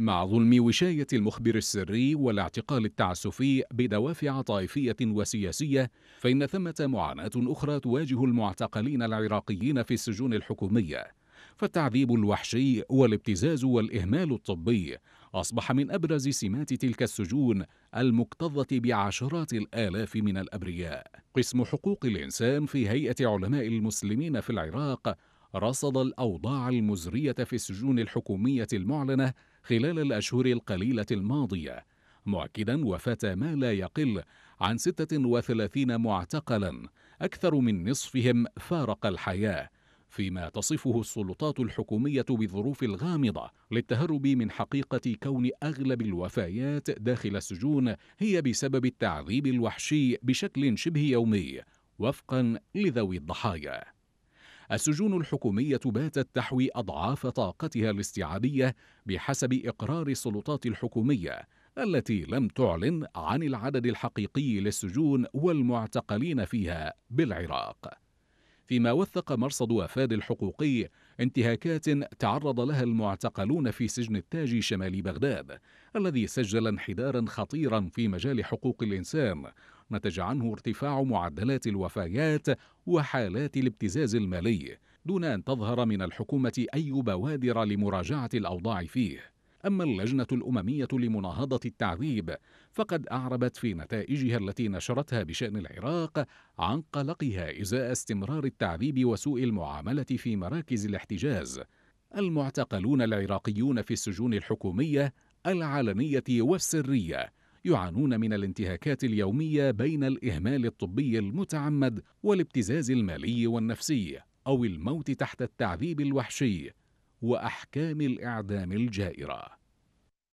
مع ظلم وشاية المخبر السري والاعتقال التعسفي بدوافع طائفية وسياسية فإن ثمة معاناة أخرى تواجه المعتقلين العراقيين في السجون الحكومية فالتعذيب الوحشي والابتزاز والإهمال الطبي أصبح من أبرز سمات تلك السجون المكتظة بعشرات الآلاف من الأبرياء قسم حقوق الإنسان في هيئة علماء المسلمين في العراق رصد الأوضاع المزرية في السجون الحكومية المعلنة خلال الأشهر القليلة الماضية مؤكدا وفاة ما لا يقل عن 36 معتقلا أكثر من نصفهم فارق الحياة فيما تصفه السلطات الحكومية بالظروف الغامضة للتهرب من حقيقة كون أغلب الوفيات داخل السجون هي بسبب التعذيب الوحشي بشكل شبه يومي وفقا لذوي الضحايا السجون الحكومية باتت تحوي أضعاف طاقتها الاستيعابية بحسب إقرار السلطات الحكومية التي لم تعلن عن العدد الحقيقي للسجون والمعتقلين فيها بالعراق فيما وثق مرصد وفاد الحقوقي انتهاكات تعرض لها المعتقلون في سجن التاج شمال بغداد الذي سجل انحدارا خطيرا في مجال حقوق الإنسان نتج عنه ارتفاع معدلات الوفيات وحالات الابتزاز المالي دون أن تظهر من الحكومة أي بوادر لمراجعة الأوضاع فيه أما اللجنة الأممية لمناهضة التعذيب فقد أعربت في نتائجها التي نشرتها بشأن العراق عن قلقها إزاء استمرار التعذيب وسوء المعاملة في مراكز الاحتجاز. المعتقلون العراقيون في السجون الحكومية العلنية والسرية يعانون من الانتهاكات اليومية بين الإهمال الطبي المتعمد والابتزاز المالي والنفسي أو الموت تحت التعذيب الوحشي واحكام الاعدام الجائره